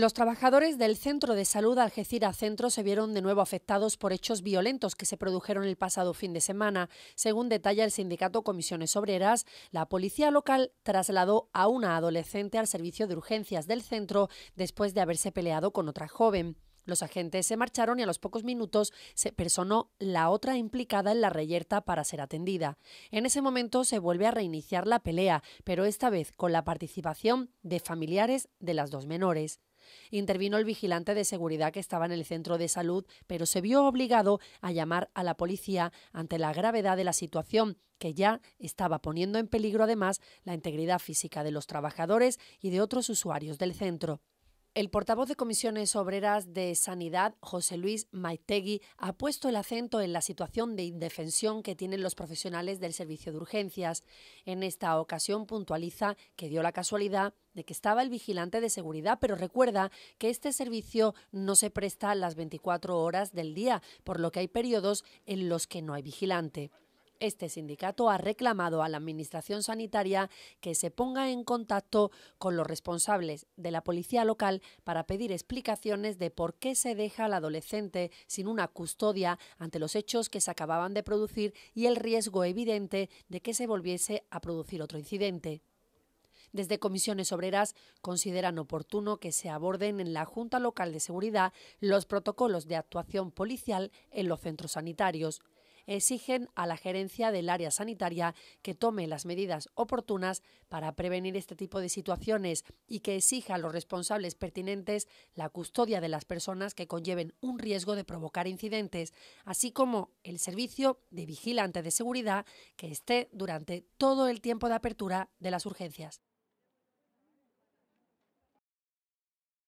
Los trabajadores del Centro de Salud Algeciras Centro se vieron de nuevo afectados por hechos violentos que se produjeron el pasado fin de semana. Según detalla el sindicato Comisiones Obreras, la policía local trasladó a una adolescente al servicio de urgencias del centro después de haberse peleado con otra joven. Los agentes se marcharon y a los pocos minutos se personó la otra implicada en la reyerta para ser atendida. En ese momento se vuelve a reiniciar la pelea, pero esta vez con la participación de familiares de las dos menores. Intervino el vigilante de seguridad que estaba en el centro de salud, pero se vio obligado a llamar a la policía ante la gravedad de la situación, que ya estaba poniendo en peligro además la integridad física de los trabajadores y de otros usuarios del centro. El portavoz de Comisiones Obreras de Sanidad, José Luis Maitegui, ha puesto el acento en la situación de indefensión que tienen los profesionales del servicio de urgencias. En esta ocasión puntualiza que dio la casualidad de que estaba el vigilante de seguridad, pero recuerda que este servicio no se presta las 24 horas del día, por lo que hay periodos en los que no hay vigilante. Este sindicato ha reclamado a la Administración Sanitaria que se ponga en contacto con los responsables de la policía local para pedir explicaciones de por qué se deja al adolescente sin una custodia ante los hechos que se acababan de producir y el riesgo evidente de que se volviese a producir otro incidente. Desde comisiones obreras consideran oportuno que se aborden en la Junta Local de Seguridad los protocolos de actuación policial en los centros sanitarios exigen a la gerencia del área sanitaria que tome las medidas oportunas para prevenir este tipo de situaciones y que exija a los responsables pertinentes la custodia de las personas que conlleven un riesgo de provocar incidentes, así como el servicio de vigilante de seguridad que esté durante todo el tiempo de apertura de las urgencias.